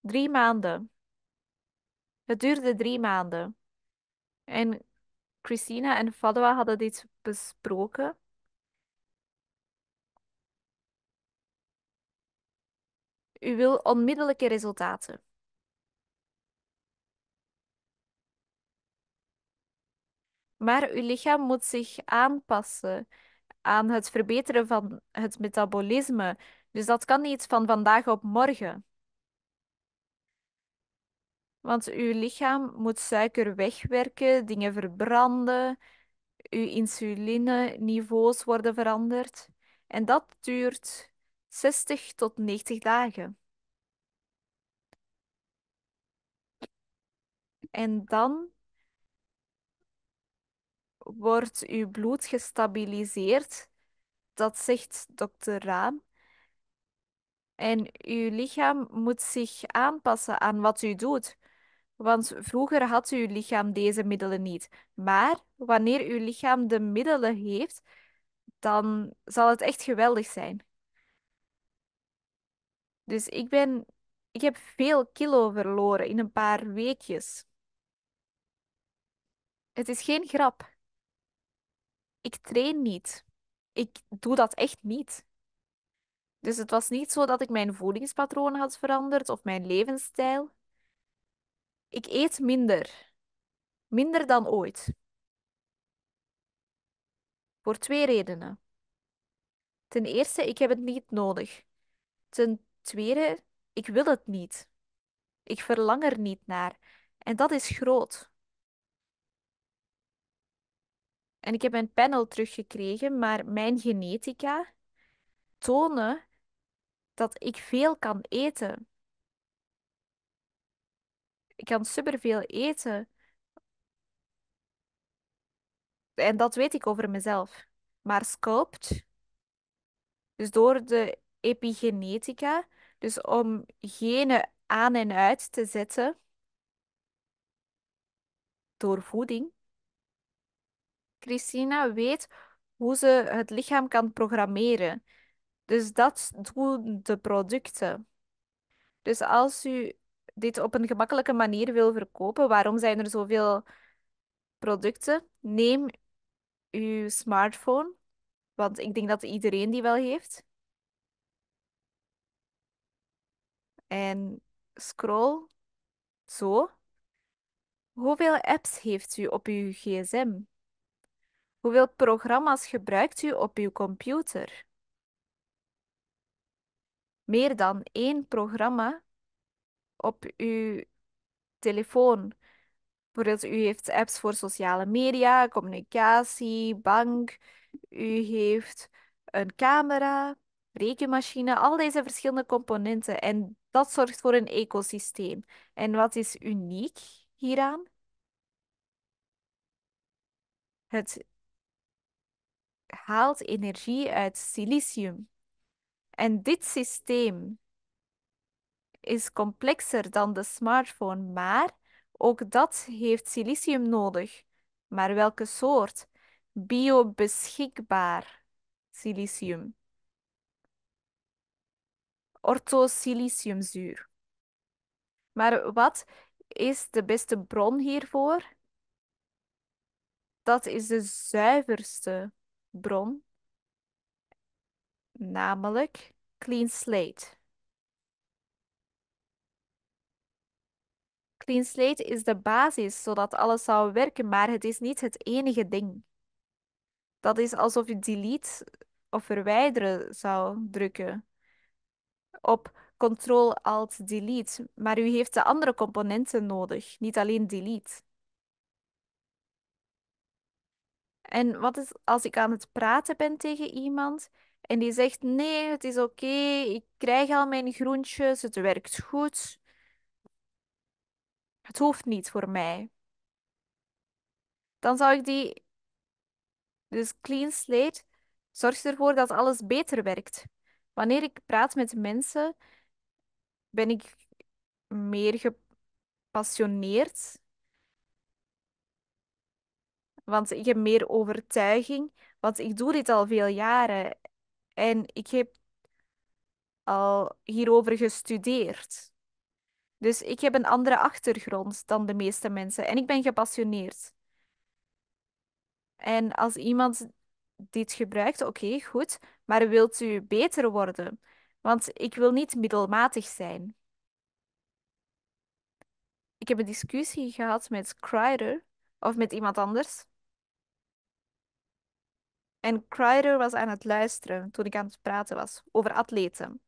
Drie maanden. Het duurde drie maanden. En Christina en Fadwa hadden dit besproken. U wil onmiddellijke resultaten. Maar uw lichaam moet zich aanpassen aan het verbeteren van het metabolisme. Dus dat kan niet van vandaag op morgen. Want uw lichaam moet suiker wegwerken, dingen verbranden, uw insulineniveaus worden veranderd. En dat duurt 60 tot 90 dagen. En dan wordt uw bloed gestabiliseerd. Dat zegt dokter Raam. En uw lichaam moet zich aanpassen aan wat u doet. Want vroeger had uw lichaam deze middelen niet. Maar wanneer uw lichaam de middelen heeft, dan zal het echt geweldig zijn. Dus ik ben. Ik heb veel kilo verloren in een paar weekjes. Het is geen grap ik train niet. Ik doe dat echt niet. Dus het was niet zo dat ik mijn voedingspatroon had veranderd of mijn levensstijl. Ik eet minder. Minder dan ooit. Voor twee redenen. Ten eerste, ik heb het niet nodig. Ten tweede, ik wil het niet. Ik verlang er niet naar. En dat is groot. En ik heb mijn panel teruggekregen, maar mijn genetica tonen dat ik veel kan eten. Ik kan superveel eten. En dat weet ik over mezelf. Maar sculpt, dus door de epigenetica, dus om genen aan en uit te zetten door voeding, Christina weet hoe ze het lichaam kan programmeren. Dus dat doen de producten. Dus als u dit op een gemakkelijke manier wil verkopen, waarom zijn er zoveel producten? Neem uw smartphone, want ik denk dat iedereen die wel heeft. En scroll zo. Hoeveel apps heeft u op uw gsm? Hoeveel programma's gebruikt u op uw computer? Meer dan één programma op uw telefoon. Bijvoorbeeld, u heeft apps voor sociale media, communicatie, bank. U heeft een camera, rekenmachine, al deze verschillende componenten. En dat zorgt voor een ecosysteem. En wat is uniek hieraan? Het haalt energie uit silicium. En dit systeem is complexer dan de smartphone, maar ook dat heeft silicium nodig. Maar welke soort? Biobeschikbaar silicium. Orthosiliciumzuur. Maar wat is de beste bron hiervoor? Dat is de zuiverste bron, namelijk clean slate. Clean slate is de basis zodat alles zou werken, maar het is niet het enige ding. Dat is alsof je delete of verwijderen zou drukken op Ctrl-Alt-Delete, maar u heeft de andere componenten nodig, niet alleen delete. En wat is als ik aan het praten ben tegen iemand en die zegt: Nee, het is oké, ik krijg al mijn groentjes, het werkt goed. Het hoeft niet voor mij. Dan zou ik die. Dus clean slate zorgt ervoor dat alles beter werkt. Wanneer ik praat met mensen, ben ik meer gepassioneerd want ik heb meer overtuiging. Want ik doe dit al veel jaren. En ik heb al hierover gestudeerd. Dus ik heb een andere achtergrond dan de meeste mensen. En ik ben gepassioneerd. En als iemand dit gebruikt, oké, goed. Maar wilt u beter worden? Want ik wil niet middelmatig zijn. Ik heb een discussie gehad met Kreider of met iemand anders. En Kreider was aan het luisteren toen ik aan het praten was over atleten.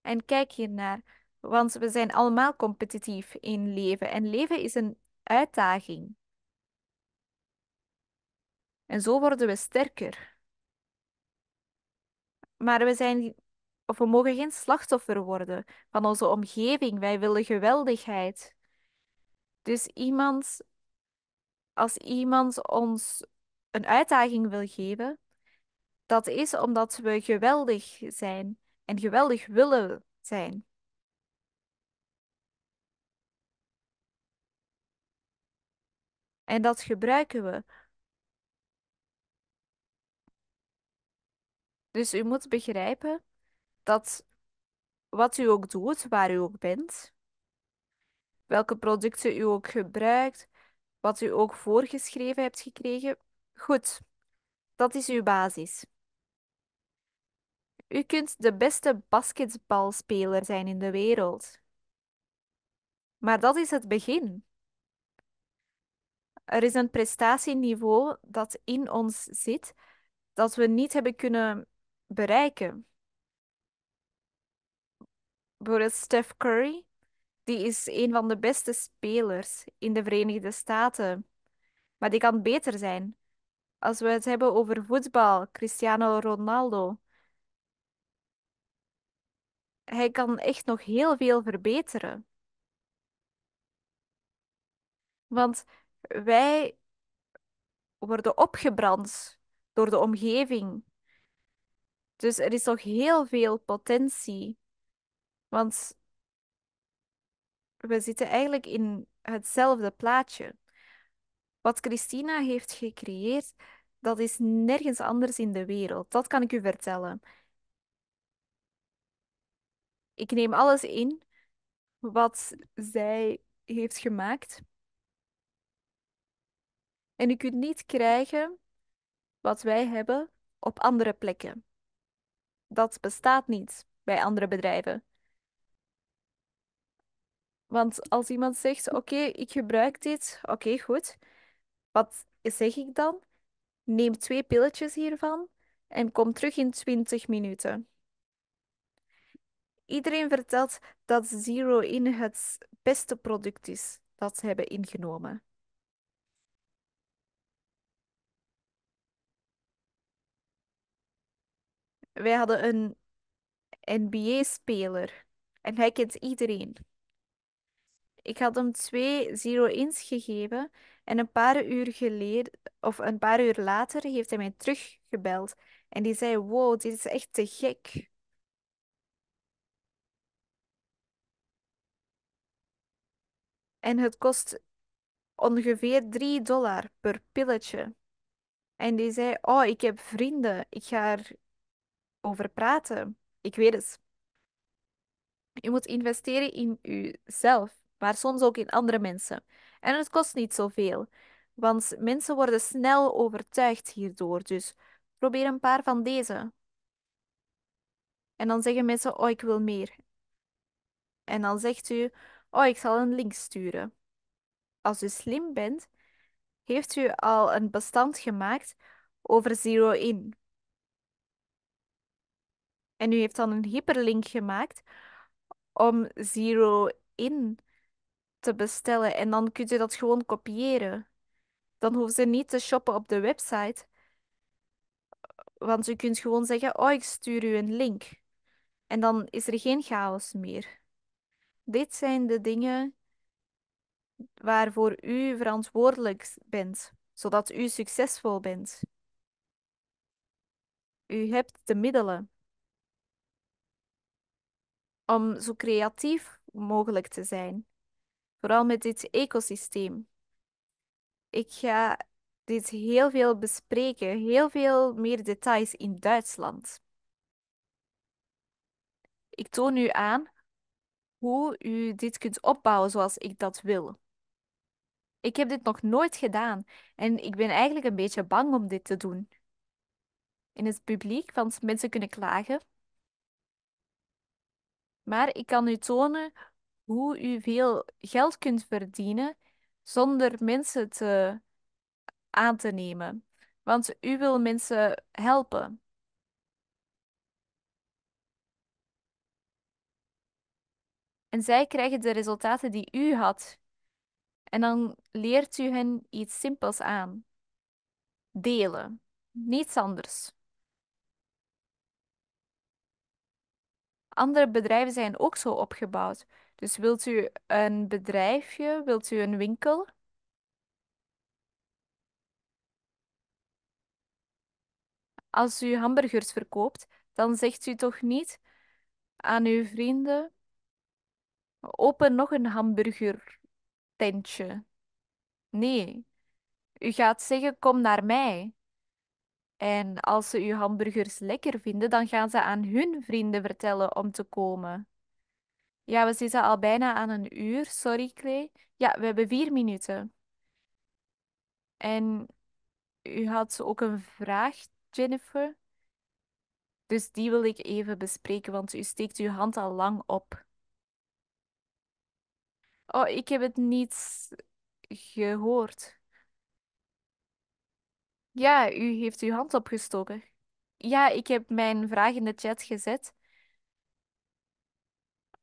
En kijk hiernaar, want we zijn allemaal competitief in leven en leven is een uitdaging. En zo worden we sterker. Maar we zijn of we mogen geen slachtoffer worden van onze omgeving. Wij willen geweldigheid. Dus iemand, als iemand ons een uitdaging wil geven, dat is omdat we geweldig zijn en geweldig willen zijn. En dat gebruiken we. Dus u moet begrijpen dat wat u ook doet, waar u ook bent, welke producten u ook gebruikt, wat u ook voorgeschreven hebt gekregen, Goed, dat is uw basis. U kunt de beste basketbalspeler zijn in de wereld. Maar dat is het begin. Er is een prestatieniveau dat in ons zit dat we niet hebben kunnen bereiken. Bijvoorbeeld Steph Curry, die is een van de beste spelers in de Verenigde Staten, maar die kan beter zijn. Als we het hebben over voetbal, Cristiano Ronaldo. Hij kan echt nog heel veel verbeteren. Want wij worden opgebrand door de omgeving. Dus er is nog heel veel potentie. Want we zitten eigenlijk in hetzelfde plaatje. Wat Christina heeft gecreëerd, dat is nergens anders in de wereld. Dat kan ik u vertellen. Ik neem alles in wat zij heeft gemaakt. En u kunt niet krijgen wat wij hebben op andere plekken. Dat bestaat niet bij andere bedrijven. Want als iemand zegt: Oké, ik gebruik dit, oké, goed. Wat zeg ik dan? Neem twee pilletjes hiervan en kom terug in 20 minuten. Iedereen vertelt dat Zero In het beste product is dat ze hebben ingenomen. Wij hadden een NBA-speler en hij kent iedereen. Ik had hem twee Zero Ins gegeven en een paar uur geleden, of een paar uur later, heeft hij mij teruggebeld. En die zei: Wow, dit is echt te gek. En het kost ongeveer 3 dollar per pilletje. En die zei: Oh, ik heb vrienden. Ik ga erover praten. Ik weet het. Je moet investeren in jezelf, maar soms ook in andere mensen. En het kost niet zoveel, want mensen worden snel overtuigd hierdoor. Dus probeer een paar van deze. En dan zeggen mensen: Oh, ik wil meer. En dan zegt u: Oh, ik zal een link sturen. Als u slim bent, heeft u al een bestand gemaakt over Zero In. En u heeft dan een hyperlink gemaakt om Zero In te bestellen en dan kun je dat gewoon kopiëren. Dan hoeven ze niet te shoppen op de website. Want u kunt gewoon zeggen: Oh, ik stuur u een link. En dan is er geen chaos meer. Dit zijn de dingen waarvoor u verantwoordelijk bent, zodat u succesvol bent. U hebt de middelen om zo creatief mogelijk te zijn. Vooral met dit ecosysteem. Ik ga dit heel veel bespreken, heel veel meer details in Duitsland. Ik toon u aan hoe u dit kunt opbouwen zoals ik dat wil. Ik heb dit nog nooit gedaan en ik ben eigenlijk een beetje bang om dit te doen. In het publiek, want mensen kunnen klagen. Maar ik kan u tonen hoe u veel geld kunt verdienen zonder mensen te, aan te nemen. Want u wil mensen helpen. En zij krijgen de resultaten die u had. En dan leert u hen iets simpels aan. Delen. Niets anders. Andere bedrijven zijn ook zo opgebouwd. Dus wilt u een bedrijfje? Wilt u een winkel? Als u hamburgers verkoopt, dan zegt u toch niet aan uw vrienden: open nog een hamburgertentje. Nee, u gaat zeggen: kom naar mij. En als ze uw hamburgers lekker vinden, dan gaan ze aan hun vrienden vertellen om te komen. Ja, we zitten al bijna aan een uur. Sorry, Klee. Ja, we hebben vier minuten. En u had ook een vraag, Jennifer. Dus die wil ik even bespreken, want u steekt uw hand al lang op. Oh, ik heb het niet gehoord. Ja, u heeft uw hand opgestoken. Ja, ik heb mijn vraag in de chat gezet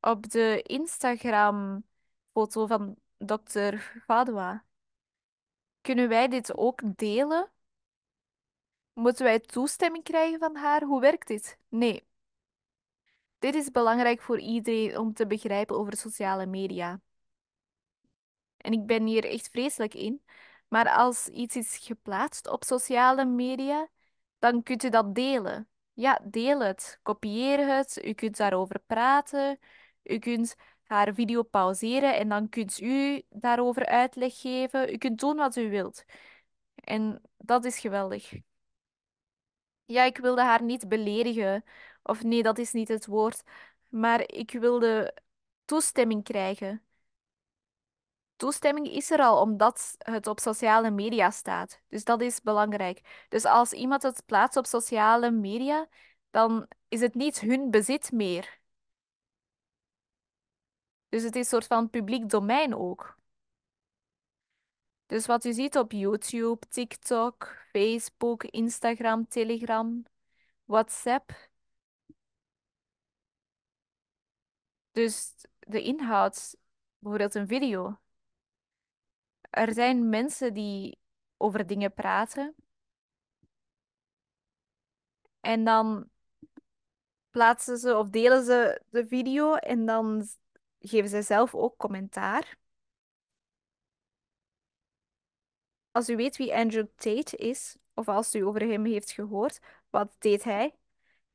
op de Instagram-foto van dokter Fadwa. Kunnen wij dit ook delen? Moeten wij toestemming krijgen van haar? Hoe werkt dit? Nee. Dit is belangrijk voor iedereen om te begrijpen over sociale media. En ik ben hier echt vreselijk in. Maar als iets is geplaatst op sociale media, dan kunt u dat delen. Ja, deel het. Kopieer het. U kunt daarover praten. U kunt haar video pauzeren en dan kunt u daarover uitleg geven. U kunt doen wat u wilt. En dat is geweldig. Ja, ik wilde haar niet beledigen. Of nee, dat is niet het woord. Maar ik wilde toestemming krijgen. Toestemming is er al omdat het op sociale media staat. Dus dat is belangrijk. Dus als iemand het plaatst op sociale media, dan is het niet hun bezit meer. Dus het is een soort van publiek domein ook. Dus wat u ziet op YouTube, TikTok, Facebook, Instagram, Telegram, WhatsApp. Dus de inhoud, bijvoorbeeld een video. Er zijn mensen die over dingen praten. En dan plaatsen ze of delen ze de video en dan geven ze zelf ook commentaar. Als u weet wie Andrew Tate is, of als u over hem heeft gehoord, wat deed hij?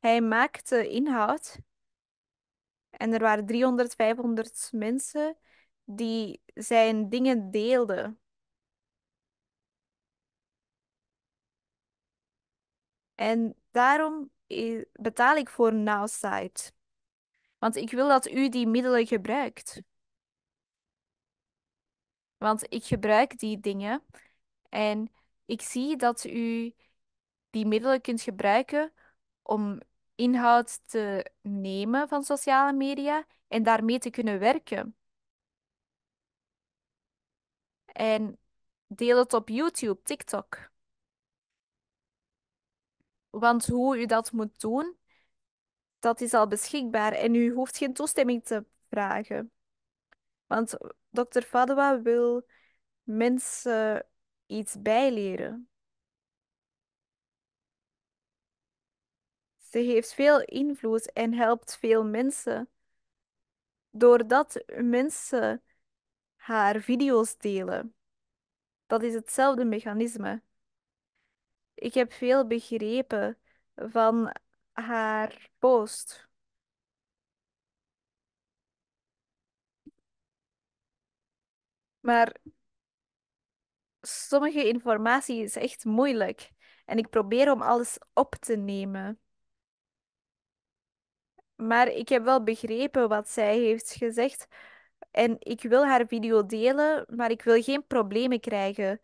Hij maakte inhoud. En er waren 300, 500 mensen die zijn dingen deelden. En daarom betaal ik voor Nowsite. Want ik wil dat u die middelen gebruikt. Want ik gebruik die dingen en ik zie dat u die middelen kunt gebruiken om inhoud te nemen van sociale media en daarmee te kunnen werken. En deel het op YouTube, TikTok. Want hoe u dat moet doen, dat is al beschikbaar en u hoeft geen toestemming te vragen. Want dokter Fadwa wil mensen iets bijleren. Ze heeft veel invloed en helpt veel mensen. Doordat mensen haar video's delen. Dat is hetzelfde mechanisme. Ik heb veel begrepen van haar post. Maar sommige informatie is echt moeilijk en ik probeer om alles op te nemen. Maar ik heb wel begrepen wat zij heeft gezegd en ik wil haar video delen, maar ik wil geen problemen krijgen.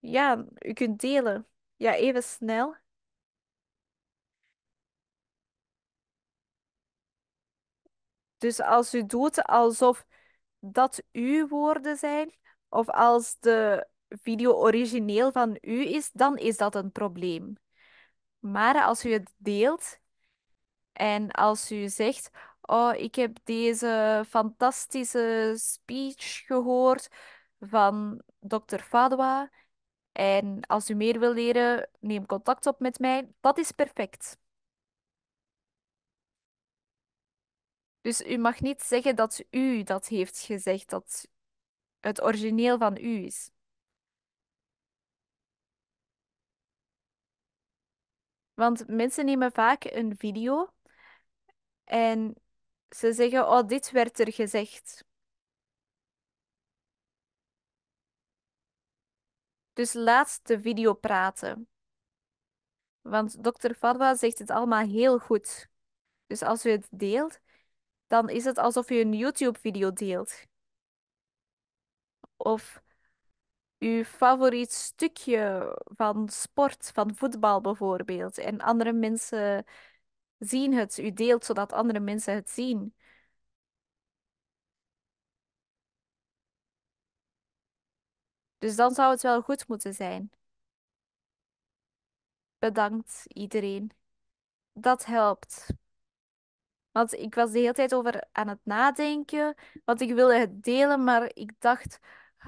Ja, u kunt delen. Ja, even snel. Dus als u doet alsof dat uw woorden zijn, of als de video origineel van u is, dan is dat een probleem. Maar als u het deelt en als u zegt: Oh, ik heb deze fantastische speech gehoord van dokter Fadwa. En als u meer wil leren, neem contact op met mij. Dat is perfect. Dus u mag niet zeggen dat u dat heeft gezegd, dat het origineel van u is. Want mensen nemen vaak een video en ze zeggen, oh, dit werd er gezegd. Dus laat de video praten. Want dokter Fadwa zegt het allemaal heel goed. Dus als u het deelt, dan is het alsof je een YouTube-video deelt. Of uw favoriet stukje van sport, van voetbal bijvoorbeeld. En andere mensen zien het, u deelt zodat andere mensen het zien. Dus dan zou het wel goed moeten zijn. Bedankt iedereen. Dat helpt. Want ik was de hele tijd over aan het nadenken, want ik wilde het delen, maar ik dacht,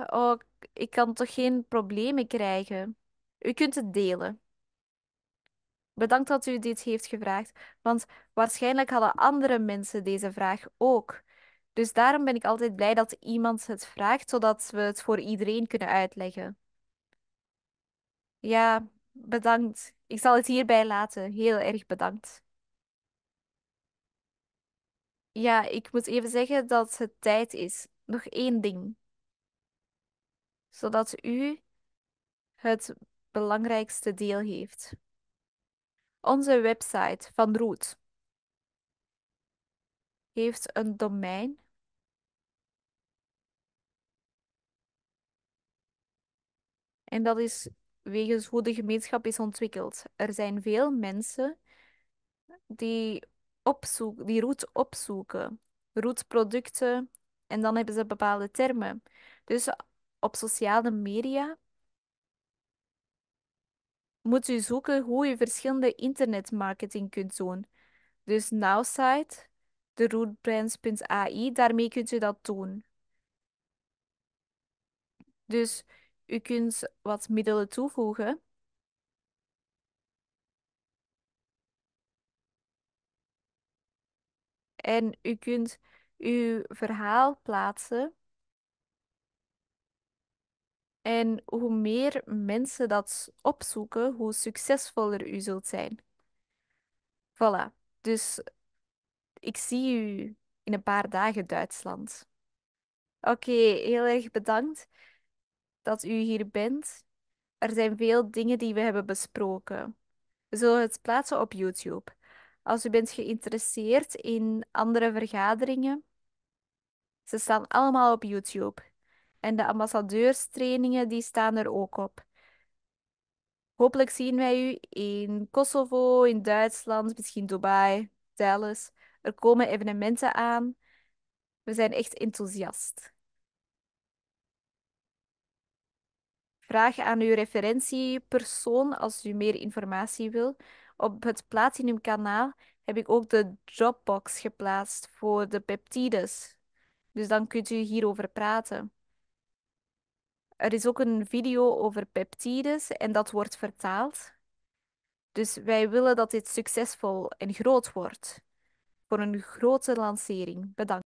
oh, ik kan toch geen problemen krijgen. U kunt het delen. Bedankt dat u dit heeft gevraagd, want waarschijnlijk hadden andere mensen deze vraag ook. Dus daarom ben ik altijd blij dat iemand het vraagt, zodat we het voor iedereen kunnen uitleggen. Ja, bedankt. Ik zal het hierbij laten. Heel erg bedankt. Ja, ik moet even zeggen dat het tijd is. Nog één ding, zodat u het belangrijkste deel heeft. Onze website van Root heeft een domein. En dat is wegens hoe de gemeenschap is ontwikkeld. Er zijn veel mensen die opzoeken, die route opzoeken. Routeproducten. En dan hebben ze bepaalde termen. Dus op sociale media moet u zoeken hoe je verschillende internetmarketing kunt doen. Dus Nowsite, de rootbrands.ai, daarmee kunt u dat doen. Dus u kunt wat middelen toevoegen En u kunt uw verhaal plaatsen. En hoe meer mensen dat opzoeken, hoe succesvoller u zult zijn. Voilà. Dus ik zie u in een paar dagen Duitsland. Oké, heel erg bedankt dat u hier bent. Er zijn veel dingen die we hebben besproken. We zullen het plaatsen op YouTube. Als u bent geïnteresseerd in andere vergaderingen, ze staan allemaal op YouTube. En de ambassadeurstrainingen die staan er ook op. Hopelijk zien wij u in Kosovo, in Duitsland, misschien Dubai, Dallas. Er komen evenementen aan. We zijn echt enthousiast. Vraag aan uw referentiepersoon als u meer informatie wil. Op het Platinum kanaal heb ik ook de Dropbox geplaatst voor de peptides. Dus dan kunt u hierover praten. Er is ook een video over peptides en dat wordt vertaald. Dus wij willen dat dit succesvol en groot wordt. Voor een grote lancering. Bedankt.